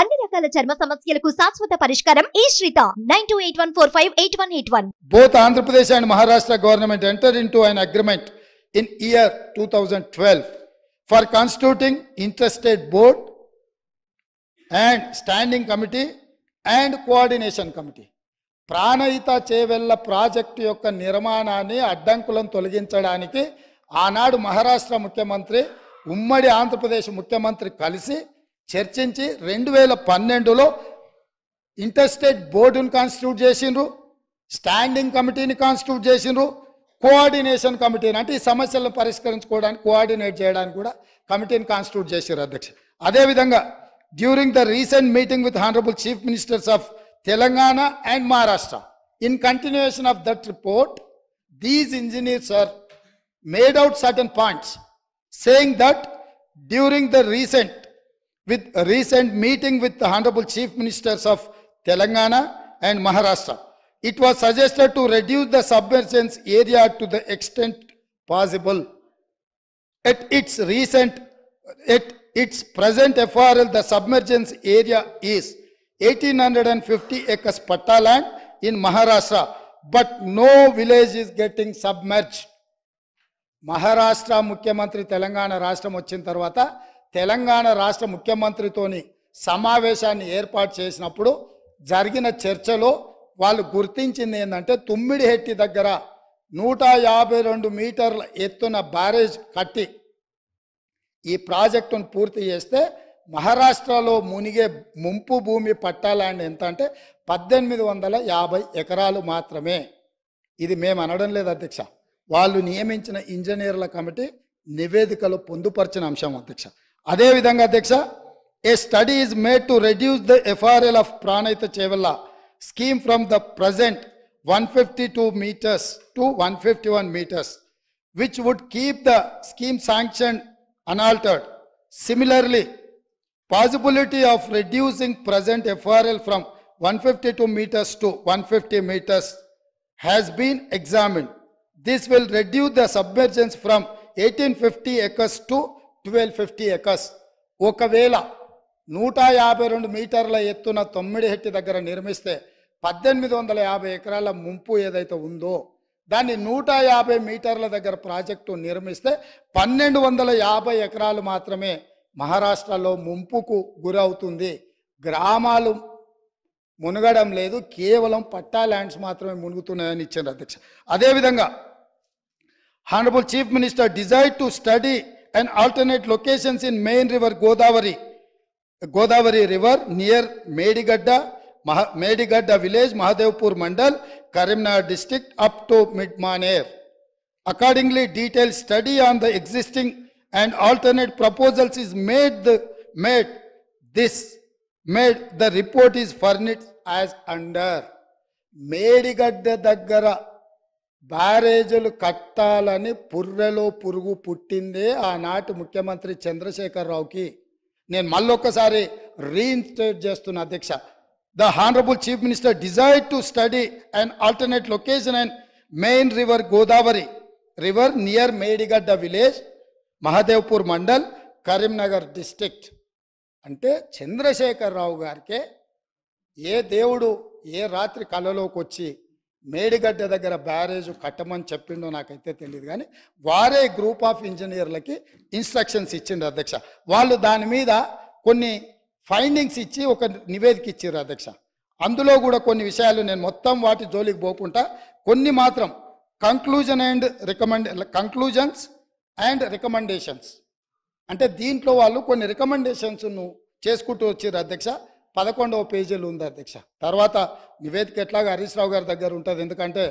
అన్ని రకాల చర్మ సమస్యలకు శాశ్వత పరిష్కారం ఈ శ్రీత nine two eight one four five eight one eight one both Andhra Pradesh and Maharashtra government enter into an agreement in year two thousand twelve for constituting interested board and standing committee and coordination committee Pranahita Chevella project యొక్క నిర్మాణాన్ని అడ్డంకులను తొలగించడానికి ఆనాడు మహారాష్ట్ర ముఖ్యమంత్రి ఉమ్మడి ఆంధ్రప్రదేశ్ ముఖ్యమంత్రి కలిసి చర్చించి రెండు వేల పన్నెండులో ఇంటర్స్టేట్ బోర్డును కాన్స్టిట్యూట్ చేసిండ్రు స్టాండింగ్ కమిటీని కాన్స్టిట్యూట్ చేసిండ్రు కోఆర్డినేషన్ కమిటీని అంటే ఈ సమస్యలను పరిష్కరించుకోవడానికి కోఆర్డినేట్ చేయడానికి కూడా కమిటీని కాన్స్టిట్యూట్ చేశారు అధ్యక్ష అదేవిధంగా during the recent meeting with honourable chief ministers of Telangana and Maharashtra in continuation of that report these engineers are made out certain points saying that during the recent with a recent meeting with the Honorable Chief Ministers of Telangana and Maharashtra. It was suggested to reduce the submergence area to the extent possible. At its recent, at its present FRL, the submergence area is 1850 acres patta land in Maharashtra, but no village is getting submerged. maharashtra mukhyamantri telangana rashtram వచ్చిన tarvata Telangana రాష్ట్ర ముఖ్యమంత్రితోని సమావేశాన్ని ఏర్పాటు చేసినప్పుడు జరిగిన చర్చలో వాళ్ళు గుర్తించింది ఏంటంటే తుమ్మిడిహెట్టి దగ్గర నూట యాభై రెండు మీటర్ల ఎత్తున బ్యారేజ్ కట్టి ఈ ప్రాజెక్టును పూర్తి చేస్తే మహారాష్ట్రలో మునిగే ముంపు భూమి పట్టాలండి ఎంత అంటే పద్దెనిమిది వందల యాభై ఎకరాలు మాత్రమే ఇది మేము అనడం లేదు అధ్యక్ష వాళ్ళు నియమించిన ఇంజనీర్ల కమిటీ నివేదికలు పొందుపరిచిన అంశం అధ్యక్ష అదేవిధంగా అధ్యక్ష A study is made to reduce the FRL of Pranahita Chevella scheme from the present 152 meters to 151 meters, which would keep the scheme sanctioned unaltered. Similarly, possibility of reducing present FRL from 152 meters to 150 meters has been examined. This will reduce the submergence from 1850 acres to twelve fifty acres ఒకవేళ నూట యాభై రెండు మీటర్ల ఎత్తున తొమ్మిడి హెట్టి దగ్గర నిర్మిస్తే పద్దెనిమిది వందల యాభై ఎకరాల ముంపు ఏదైతే ఉందో దాన్ని నూట యాభై మీటర్ల దగ్గర ప్రాజెక్టు నిర్మిస్తే పన్నెండు వందల యాభై ఎకరాలు మాత్రమే మహారాష్ట్రలో ముంపుకు గురవుతుంది గ్రామాలు మునగడం లేదు కేవలం పట్టా ల్యాండ్స్ మాత్రమే మునుగుతున్నాయని ఇచ్చారు అధ్యక్ష అదేవిధంగా honourable chief minister desire to study and alternate locations in main river Godavari, Godavari River near Medigadda, Medigadda village, Mahadevpur Mandal, Karimnagar district up to Midmaner. Accordingly, detailed study on the existing and alternate proposals is made, the, made this, made the report is furnished as under. Medigadda దగ్గర బ్యారేజీలు కట్టాలని పుర్రెలో పురుగు పుట్టిందే ఆనాటి ముఖ్యమంత్రి చంద్రశేఖరరావుకి నేను మళ్ళొక్కసారి reinstate చేస్తున్న అధ్యక్ష the honourable chief minister desire to study and alternate location and main river Godavari river near Medigadda village Mahadevpur mandal Karimnagar district అంటే చంద్రశేఖరరావు గారికే ఏ దేవుడు ఏ రాత్రి కళలోకి వచ్చి మేడిగడ్డ దగ్గర బ్యారేజ్ కట్టమని చెప్పిండో నాకైతే తెలియదు కానీ వారే గ్రూప్ ఆఫ్ ఇంజనీర్లకి ఇన్స్ట్రక్షన్స్ ఇచ్చిండు అధ్యక్ష వాళ్ళు దాని మీద కొన్ని ఫైండింగ్స్ ఇచ్చి ఒక నివేదిక ఇచ్చారు అధ్యక్ష అందులో కూడా కొన్ని విషయాలు నేను మొత్తం వాటి జోలికి పోకుండా కొన్ని మాత్రం conclusion and recommend conclusions and recommendations అంటే దీంట్లో వాళ్ళు కొన్ని రికమెండేషన్స్ను చేసుకుంటూ వచ్చారు అధ్యక్ష పదకొండవ పేజీలు ఉంది అధ్యక్ష తర్వాత నివేదిక ఎట్లాగా హరీష్ రావు గారి దగ్గర ఉంటుంది ఎందుకంటే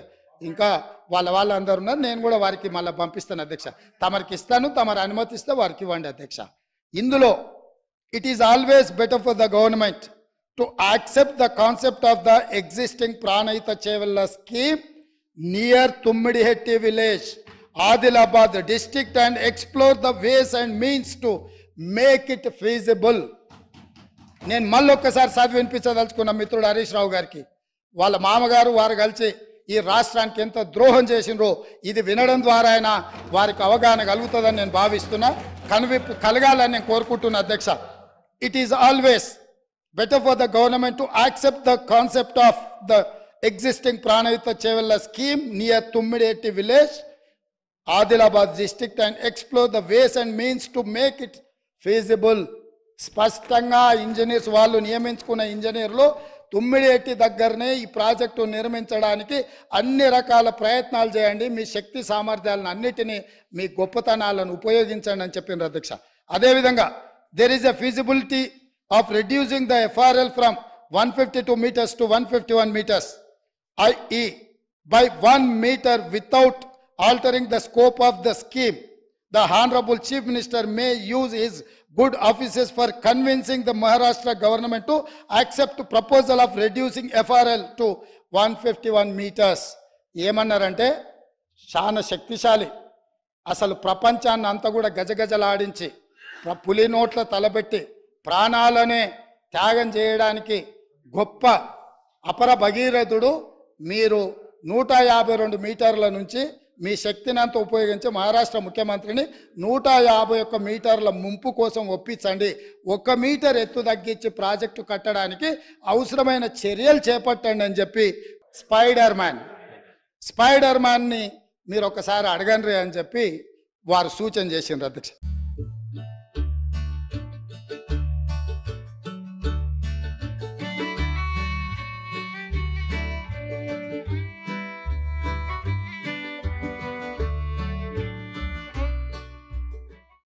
ఇంకా వాళ్ళ వాళ్ళు అందరు ఉన్నారు నేను కూడా వారికి మళ్ళీ పంపిస్తాను అధ్యక్ష తమరికి ఇస్తాను తమరు అనుమతిస్తే వారికి ఇవ్వండి అధ్యక్ష ఇందులో it is always better for the government to accept the concept of the existing Pranahita Chevella scheme near Tummidihatti village Adilabad district and explore the ways and means to make it feasible నేను మళ్ళీ ఒక్కసారి సభ వినిపించదలుచుకున్న మిత్రుడు హరీష్ రావు గారికి వాళ్ళ మామగారు వారు కలిసి ఈ రాష్ట్రానికి ఎంత ద్రోహం చేసినరో ఇది వినడం ద్వారా అయినా వారికి అవగాహన కలుగుతుందని నేను భావిస్తున్నా కనువిప్పు కలగాలని నేను కోరుకుంటున్నా అధ్యక్ష it is always better for the government to accept the concept of the existing Pranahita Chevella scheme near Tummidihatti village Adilabad district and explore the ways and means to make it feasible స్పష్టంగా ఇంజనీర్స్ వాళ్ళు నియమించుకున్న ఇంజనీర్లు తుమ్మిడేటి దగ్గరనే ఈ ప్రాజెక్టు నిర్మించడానికి అన్ని రకాల ప్రయత్నాలు చేయండి మీ శక్తి సామర్థ్యాలను అన్నిటినీ మీ గొప్పతనాలను ఉపయోగించండి అని చెప్పిన అధ్యక్ష అదేవిధంగా there is a feasibility of reducing the FRL from one fifty two metres to one fifty one metres i e by one metre without altering the scope of the scheme The Honorable Chief Minister may use his good offices for convincing the Maharashtra government to accept proposal of reducing FRL to 151 meters. ఏమన్నారంటే చాలా శక్తిశాలి అసలు ప్రపంచాన్ని అంతా కూడా గజగజలాడించి పులి నోట్ల తలపెట్టి ప్రాణాలనే త్యాగం చేయడానికి గొప్ప అపర భగీరథుడు మీరు నూట యాభై రెండు మీటర్ల నుంచి మీ శక్తిని అంతా ఉపయోగించి మహారాష్ట్ర ముఖ్యమంత్రిని నూట యాభై ఒక్క మీటర్ల ముంపు కోసం ఒప్పించండి ఒక్క మీటర్ ఎత్తు తగ్గించి ప్రాజెక్టు కట్టడానికి అవసరమైన చర్యలు చేపట్టండి అని చెప్పి స్పైడర్ మ్యాన్ స్పైడర్ మ్యాన్ని మీరు ఒకసారి అడగండి అని చెప్పి వారు సూచన చేసిండ్రు అధ్యక్ష